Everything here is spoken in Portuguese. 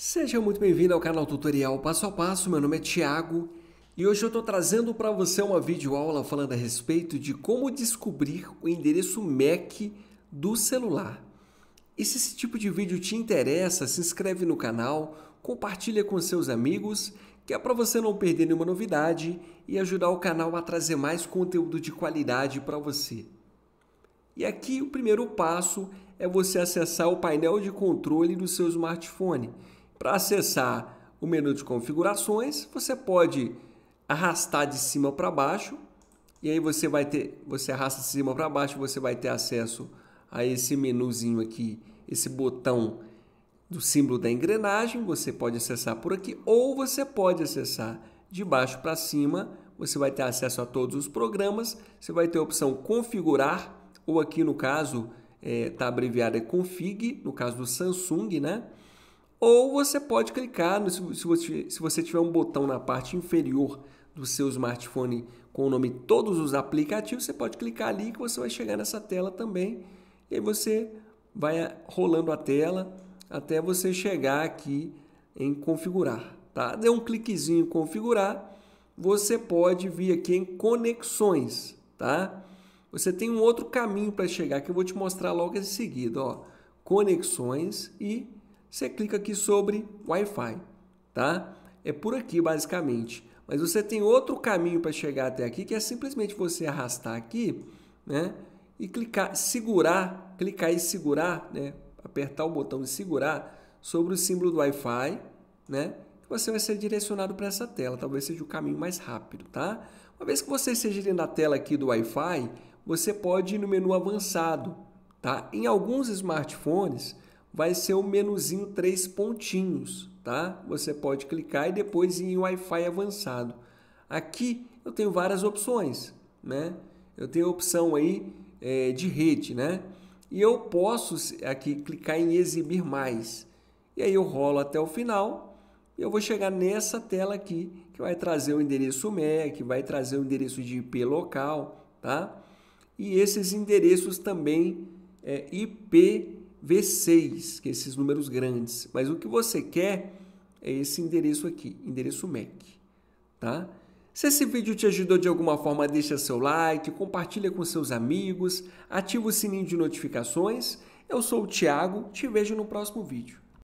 Seja muito bem-vindo ao canal Tutorial Passo a Passo, meu nome é Thiago e hoje eu estou trazendo para você uma videoaula falando a respeito de como descobrir o endereço MAC do celular. E se esse tipo de vídeo te interessa, se inscreve no canal, compartilha com seus amigos, que é para você não perder nenhuma novidade e ajudar o canal a trazer mais conteúdo de qualidade para você. E aqui o primeiro passo é você acessar o painel de controle do seu smartphone para acessar o menu de configurações, você pode arrastar de cima para baixo e aí você vai ter, você arrasta de cima para baixo, você vai ter acesso a esse menuzinho aqui, esse botão do símbolo da engrenagem, você pode acessar por aqui ou você pode acessar de baixo para cima, você vai ter acesso a todos os programas, você vai ter a opção configurar ou aqui no caso está eh, é, abreviada é config, no caso do Samsung, né? Ou você pode clicar, no, se, você, se você tiver um botão na parte inferior do seu smartphone com o nome Todos os Aplicativos, você pode clicar ali que você vai chegar nessa tela também. E aí você vai eh, rolando a tela até você chegar aqui em Configurar. Tá? um cliquezinho em Configurar. Você pode vir aqui em Conexões. Tá? Você tem um outro caminho para chegar que eu vou te mostrar logo em seguida. Ó. Conexões e você clica aqui sobre Wi-Fi, tá? É por aqui basicamente. Mas você tem outro caminho para chegar até aqui, que é simplesmente você arrastar aqui, né? E clicar, segurar, clicar e segurar, né? Apertar o botão de segurar sobre o símbolo do Wi-Fi, né? Que você vai ser direcionado para essa tela. Talvez seja o caminho mais rápido, tá? Uma vez que você esteja na tela aqui do Wi-Fi, você pode ir no menu avançado, tá? Em alguns smartphones, vai ser o menuzinho três pontinhos, tá? Você pode clicar e depois em Wi-Fi avançado. Aqui eu tenho várias opções, né? Eu tenho a opção aí é, de rede, né? E eu posso aqui clicar em exibir mais. E aí eu rolo até o final e eu vou chegar nessa tela aqui que vai trazer o endereço MAC, vai trazer o endereço de IP local, tá? E esses endereços também é, IP V6, que é esses números grandes. Mas o que você quer é esse endereço aqui, endereço MAC, tá? Se esse vídeo te ajudou de alguma forma, deixa seu like, compartilha com seus amigos, ativa o sininho de notificações. Eu sou o Thiago, te vejo no próximo vídeo.